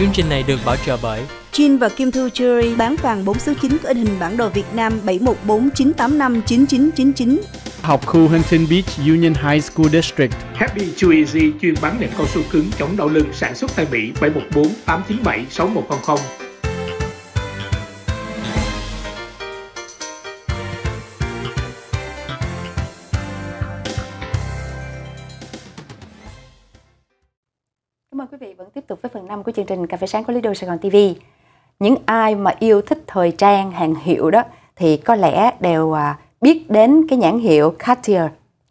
Chương trình này được bảo trợ bởi Jin và Kim Thư Jewelry bán vàng 4 số 9 có in hình bản đồ Việt Nam 7149859999. Học khu Huntington Beach Union High School District. Happy Too Easy chuyên bán nệm cao su cứng chống đau lưng sản xuất tại Mỹ 714 897 6100. 5 của chương trình Cà phê sáng của Lido Sài Gòn TV. Những ai mà yêu thích thời trang hàng hiệu đó thì có lẽ đều à, biết đến cái nhãn hiệu Cartier. Yeah.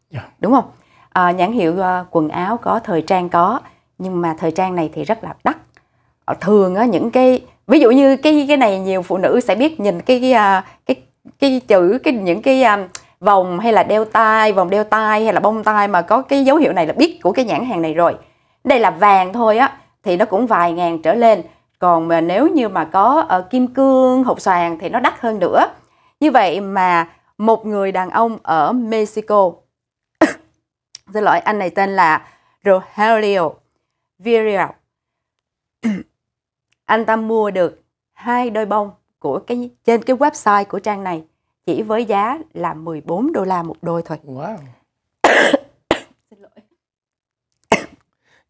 Dạ. Đúng không? À, nhãn hiệu à, quần áo có, thời trang có, nhưng mà thời trang này thì rất là đắt. Ờ, thường á những cái ví dụ như cái cái này nhiều phụ nữ sẽ biết nhìn cái cái à, cái, cái chữ cái những cái vòng hay là đeo tai, vòng đeo tai hay là bông tai mà có cái dấu hiệu này là biết của cái nhãn hàng này rồi. Đây là vàng thôi á thì nó cũng vài ngàn trở lên còn mà nếu như mà có uh, kim cương hột xoàn thì nó đắt hơn nữa như vậy mà một người đàn ông ở Mexico xin lỗi anh này tên là Rogelio Villarreal anh ta mua được hai đôi bông của cái trên cái website của trang này chỉ với giá là 14 đô la một đôi thôi. Wow.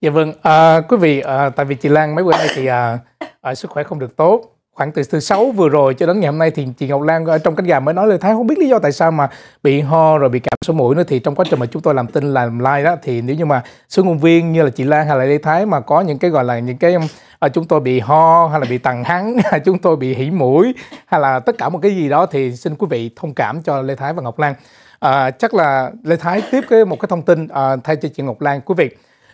dạ vâng à, quý vị à, tại vì chị Lan mấy bữa nay thì à, à, sức khỏe không được tốt khoảng từ thứ sáu vừa rồi cho đến ngày hôm nay thì chị Ngọc Lan trong cánh gà mới nói lời Thái không biết lý do tại sao mà bị ho rồi bị cảm sổ mũi nữa thì trong quá trình mà chúng tôi làm tin làm live đó thì nếu như mà số nguồn viên như là chị Lan hay là Lê Thái mà có những cái gọi là những cái à, chúng tôi bị ho hay là bị tằng hắn hay chúng tôi bị hỉ mũi hay là tất cả một cái gì đó thì xin quý vị thông cảm cho Lê Thái và Ngọc Lan à, chắc là Lê Thái tiếp cái một cái thông tin à, thay cho chị Ngọc Lan quý vị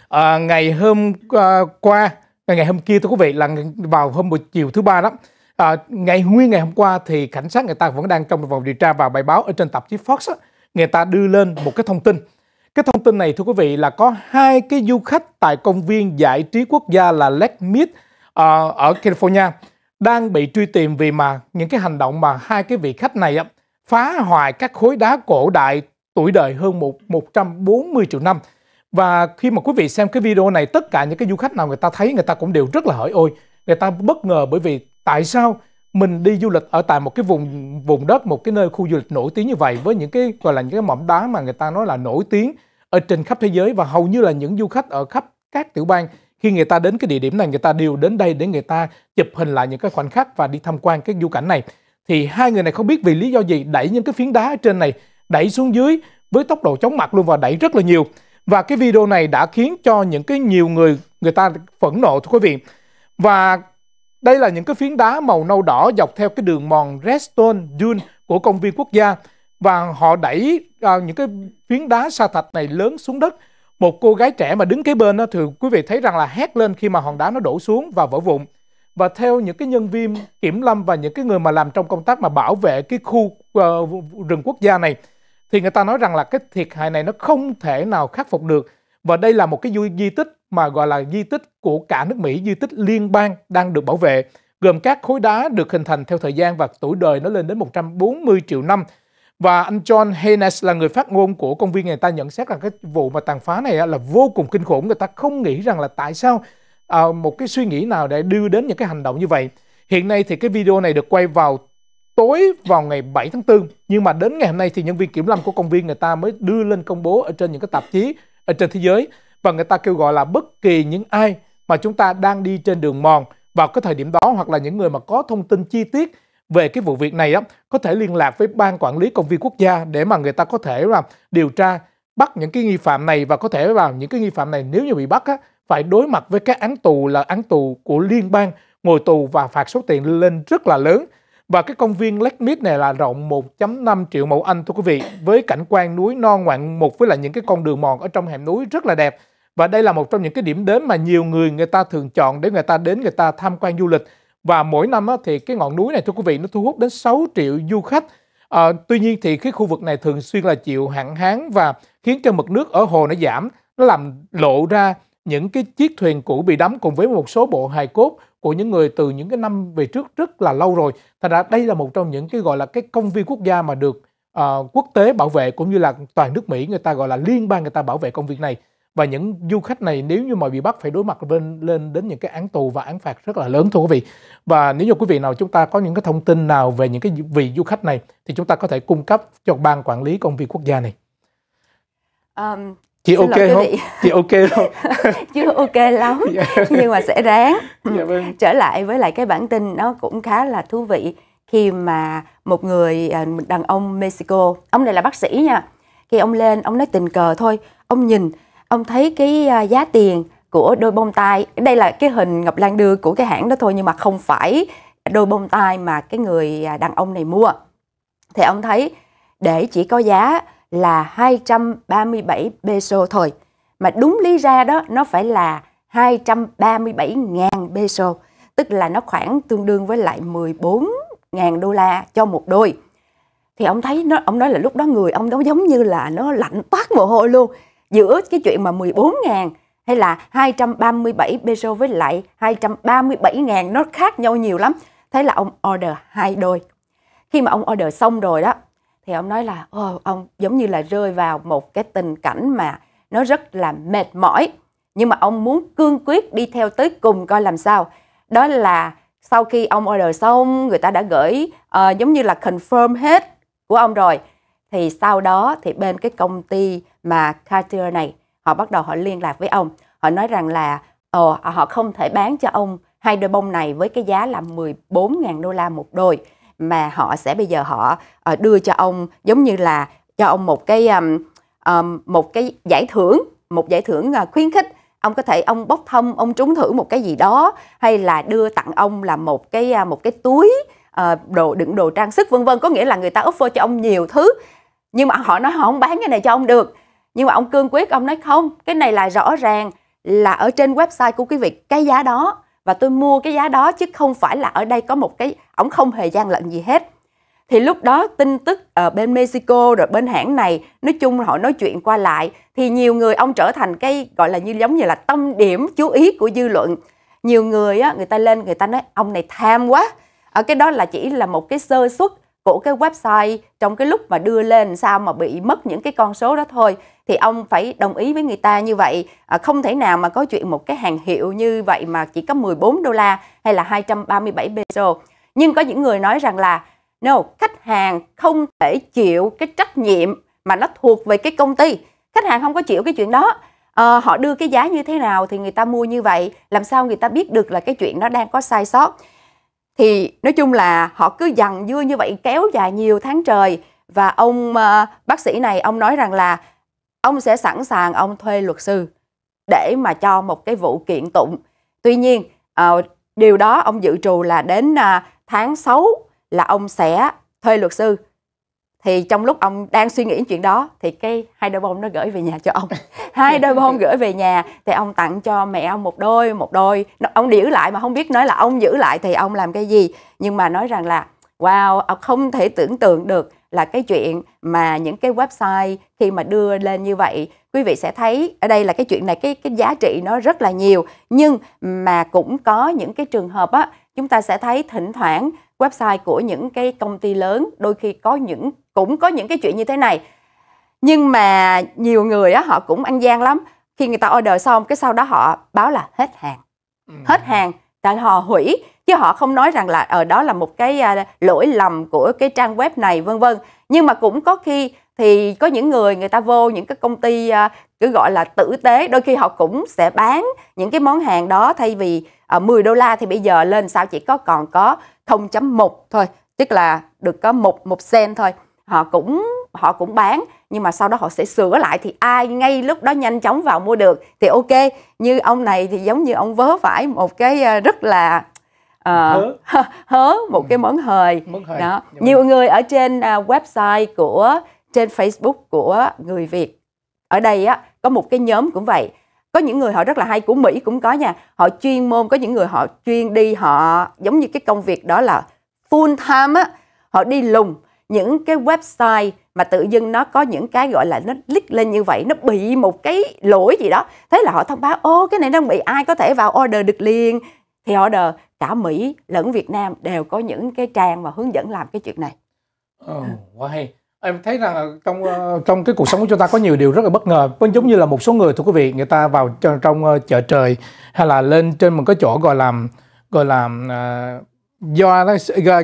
à, ngày hôm à, qua ngày hôm kia thưa quý vị là vào hôm buổi chiều thứ ba đó à, ngày nguyên ngày hôm qua thì cảnh sát người ta vẫn đang trong vòng điều tra và bài báo ở trên tạp chí Fox á, người ta đưa lên một cái thông tin cái thông tin này thưa quý vị là có hai cái du khách tại công viên giải trí quốc gia là Lake Mead à, ở California đang bị truy tìm vì mà những cái hành động mà hai cái vị khách này á, phá hoại các khối đá cổ đại tuổi đời hơn một 140 triệu năm và khi mà quý vị xem cái video này, tất cả những cái du khách nào người ta thấy người ta cũng đều rất là hỏi ôi, người ta bất ngờ bởi vì tại sao mình đi du lịch ở tại một cái vùng vùng đất một cái nơi khu du lịch nổi tiếng như vậy với những cái gọi là những cái mỏm đá mà người ta nói là nổi tiếng ở trên khắp thế giới và hầu như là những du khách ở khắp các tiểu bang khi người ta đến cái địa điểm này người ta đều đến đây để người ta chụp hình lại những cái khoảnh khắc và đi tham quan cái du cảnh này thì hai người này không biết vì lý do gì đẩy những cái phiến đá ở trên này đẩy xuống dưới với tốc độ chóng mặt luôn và đẩy rất là nhiều và cái video này đã khiến cho những cái nhiều người người ta phẫn nộ thưa quý vị. Và đây là những cái phiến đá màu nâu đỏ dọc theo cái đường mòn Redstone Dune của công viên quốc gia và họ đẩy à, những cái phiến đá sa thạch này lớn xuống đất. Một cô gái trẻ mà đứng kế bên đó, thì quý vị thấy rằng là hét lên khi mà hòn đá nó đổ xuống và vỡ vụn. Và theo những cái nhân viên kiểm lâm và những cái người mà làm trong công tác mà bảo vệ cái khu uh, rừng quốc gia này thì người ta nói rằng là cái thiệt hại này nó không thể nào khắc phục được và đây là một cái di tích mà gọi là di tích của cả nước Mỹ, di tích liên bang đang được bảo vệ, gồm các khối đá được hình thành theo thời gian và tuổi đời nó lên đến 140 triệu năm. Và anh John Haynes là người phát ngôn của công viên người ta nhận xét rằng cái vụ mà tàn phá này là vô cùng kinh khủng. Người ta không nghĩ rằng là tại sao à, một cái suy nghĩ nào để đưa đến những cái hành động như vậy. Hiện nay thì cái video này được quay vào tối vào ngày 7 tháng 4 nhưng mà đến ngày hôm nay thì nhân viên kiểm lâm của công viên người ta mới đưa lên công bố ở trên những cái tạp chí ở trên thế giới và người ta kêu gọi là bất kỳ những ai mà chúng ta đang đi trên đường mòn vào cái thời điểm đó hoặc là những người mà có thông tin chi tiết về cái vụ việc này đó có thể liên lạc với ban quản lý công viên quốc gia để mà người ta có thể là điều tra bắt những cái nghi phạm này và có thể vào những cái nghi phạm này nếu như bị bắt á, phải đối mặt với các án tù là án tù của liên bang ngồi tù và phạt số tiền lên rất là lớn và cái công viên Lake Mead này là rộng 1.5 triệu mẫu Anh thưa quý vị, với cảnh quan núi non ngoạn mục với lại những cái con đường mòn ở trong hẻm núi rất là đẹp. Và đây là một trong những cái điểm đến mà nhiều người người ta thường chọn để người ta đến người ta tham quan du lịch. Và mỗi năm thì cái ngọn núi này thưa quý vị nó thu hút đến 6 triệu du khách. À, tuy nhiên thì cái khu vực này thường xuyên là chịu hạn hán và khiến cho mực nước ở hồ nó giảm, nó làm lộ ra những cái chiếc thuyền cũ bị đắm cùng với một số bộ hài cốt của những người từ những cái năm về trước rất là lâu rồi Thật ra đây là một trong những cái gọi là cái công viên quốc gia mà được uh, quốc tế bảo vệ cũng như là toàn nước Mỹ người ta gọi là liên bang người ta bảo vệ công viên này và những du khách này nếu như mà bị bắt phải đối mặt lên lên đến những cái án tù và án phạt rất là lớn thưa quý vị và nếu như quý vị nào chúng ta có những cái thông tin nào về những cái vị du khách này thì chúng ta có thể cung cấp cho ban quản lý công viên quốc gia này um, chị Xin ok không chị ok không chưa ok lắm dạ. nhưng mà sẽ ráng dạ ừ. vâng. trở lại với lại cái bản tin nó cũng khá là thú vị khi mà một người à, đàn ông Mexico ông này là bác sĩ nha khi ông lên ông nói tình cờ thôi ông nhìn ông thấy cái à, giá tiền của đôi bông tai đây là cái hình ngọc lan đưa của cái hãng đó thôi nhưng mà không phải đôi bông tai mà cái người à, đàn ông này mua thì ông thấy để chỉ có giá là 237 peso thôi. Mà đúng lý ra đó nó phải là 237.000 peso, tức là nó khoảng tương đương với lại 14.000 đô la cho một đôi. Thì ông thấy nó ông nói là lúc đó người ông đó giống như là nó lạnh toát mồ hôi luôn. Giữa cái chuyện mà 14.000 hay là 237 peso với lại 237.000 nó khác nhau nhiều lắm. Thế là ông order hai đôi. Khi mà ông order xong rồi đó thì ông nói là Ồ, ờ, ông giống như là rơi vào một cái tình cảnh mà nó rất là mệt mỏi nhưng mà ông muốn cương quyết đi theo tới cùng coi làm sao đó là sau khi ông order xong người ta đã gửi uh, giống như là confirm hết của ông rồi thì sau đó thì bên cái công ty mà Cartier này họ bắt đầu họ liên lạc với ông họ nói rằng là ồ ờ, họ không thể bán cho ông hai đôi bông này với cái giá là 14.000 đô la một đôi mà họ sẽ bây giờ họ ờ, đưa cho ông giống như là cho ông một cái um, một cái giải thưởng một giải thưởng ờ, khuyến khích ông có thể ông bốc thăm ông trúng thưởng một cái gì đó hay là đưa tặng ông là một cái ờ, một cái túi đồ đựng đồ trang sức vân vân có nghĩa là người ta offer cho ông nhiều thứ nhưng mà họ nói họ không bán cái này cho ông được nhưng mà ông cương quyết ông nói không cái này là rõ ràng là ở trên website của quý vị cái giá đó và tôi mua cái giá đó chứ không phải là ở đây có một cái ổng không hề gian lận gì hết thì lúc đó tin tức ở bên Mexico rồi bên hãng này nói chung họ nói chuyện qua lại thì nhiều người ông trở thành cái gọi là như giống như là tâm điểm chú ý của dư luận nhiều người á, người ta lên người ta nói ông này tham quá ở cái đó là chỉ là một cái sơ suất của cái website trong cái lúc mà đưa lên sao mà bị mất những cái con số đó thôi thì ông phải đồng ý với người ta như vậy à, không thể nào mà có chuyện một cái hàng hiệu như vậy mà chỉ có 14 đô la hay là 237 peso nhưng có những người nói rằng là no khách hàng không thể chịu cái trách nhiệm mà nó thuộc về cái công ty khách hàng không có chịu cái chuyện đó à, họ đưa cái giá như thế nào thì người ta mua như vậy làm sao người ta biết được là cái chuyện nó đang có sai sót thì nói chung là họ cứ dằn dưa như vậy kéo dài nhiều tháng trời và ông uh, bác sĩ này ông nói rằng là ông sẽ sẵn sàng ông thuê luật sư để mà cho một cái vụ kiện tụng tuy nhiên uh, điều đó ông dự trù là đến uh, tháng 6 là ông sẽ thuê luật sư thì trong lúc ông đang suy nghĩ chuyện đó thì cái hai đôi bông nó gửi về nhà cho ông hai đôi bông gửi về nhà thì ông tặng cho mẹ ông một đôi một đôi ông giữ lại mà không biết nói là ông giữ lại thì ông làm cái gì nhưng mà nói rằng là wow ông không thể tưởng tượng được là cái chuyện mà những cái website khi mà đưa lên như vậy quý vị sẽ thấy ở đây là cái chuyện này cái cái giá trị nó rất là nhiều nhưng mà cũng có những cái trường hợp á chúng ta sẽ thấy thỉnh thoảng website của những cái công ty lớn đôi khi có những cũng có những cái chuyện như thế này nhưng mà nhiều người á họ cũng ăn gian lắm khi người ta order xong cái sau đó họ báo là hết hàng ừ. hết hàng tại họ hủy chứ họ không nói rằng là ở ờ, đó là một cái à, lỗi lầm của cái trang web này vân vân nhưng mà cũng có khi thì có những người người ta vô những cái công ty à, cứ gọi là tử tế đôi khi họ cũng sẽ bán những cái món hàng đó thay vì uh, à, 10 đô la thì bây giờ lên sao chỉ có còn có 0.1 thôi tức là được có một một sen thôi họ cũng họ cũng bán nhưng mà sau đó họ sẽ sửa lại thì ai ngay lúc đó nhanh chóng vào mua được thì ok như ông này thì giống như ông vớ phải một cái ờ, rất là uh, hớ. hớ một ừ. cái món hời, món hời. đó dạ vâng. nhiều người ở trên à, website của trên Facebook của người Việt ở đây á có một cái nhóm cũng vậy có những người họ rất là hay của Mỹ cũng có nha họ chuyên môn có những người họ chuyên đi họ giống như cái công việc đó là full time á họ đi lùng những cái website mà tự dưng nó có những cái gọi là nó click lên như vậy nó bị một cái lỗi gì đó thế là họ thông báo ô cái này đang bị ai có thể vào order được liền thì order cả Mỹ lẫn Việt Nam đều có những cái trang mà hướng dẫn làm cái chuyện này. Ồ, oh, quá em thấy rằng trong ờ, trong cái cuộc sống của chúng ta có nhiều điều rất là bất ngờ vâng, giống như là một số người thưa quý vị người ta vào trong, trong ờ, chợ trời hay là lên trên một cái chỗ gọi là gọi là ờ, do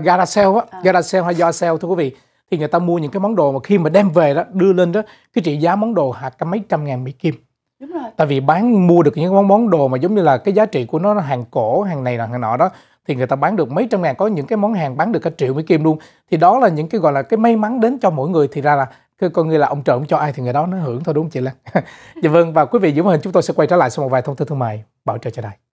gara sale á à. gara hay do sale thưa quý vị thì người ta mua những cái món đồ mà khi mà đem về đó đưa lên đó cái trị giá món đồ hạt mấy trăm ngàn mỹ kim Đúng rồi. tại vì bán mua được những món món đồ mà giống như là cái giá trị của nó là hàng cổ hàng này là hàng nọ đó thì người ta bán được mấy trăm ngàn có những cái món hàng bán được cả triệu mỹ kim luôn thì đó là những cái gọi là cái may mắn đến cho mỗi người thì ra là cứ coi như là ông trộm cho ai thì người đó nó hưởng thôi đúng không chị Lan dạ vâng và quý vị giữ hình chúng tôi sẽ quay trở lại sau một vài thông tin thương mại bảo trợ cho đài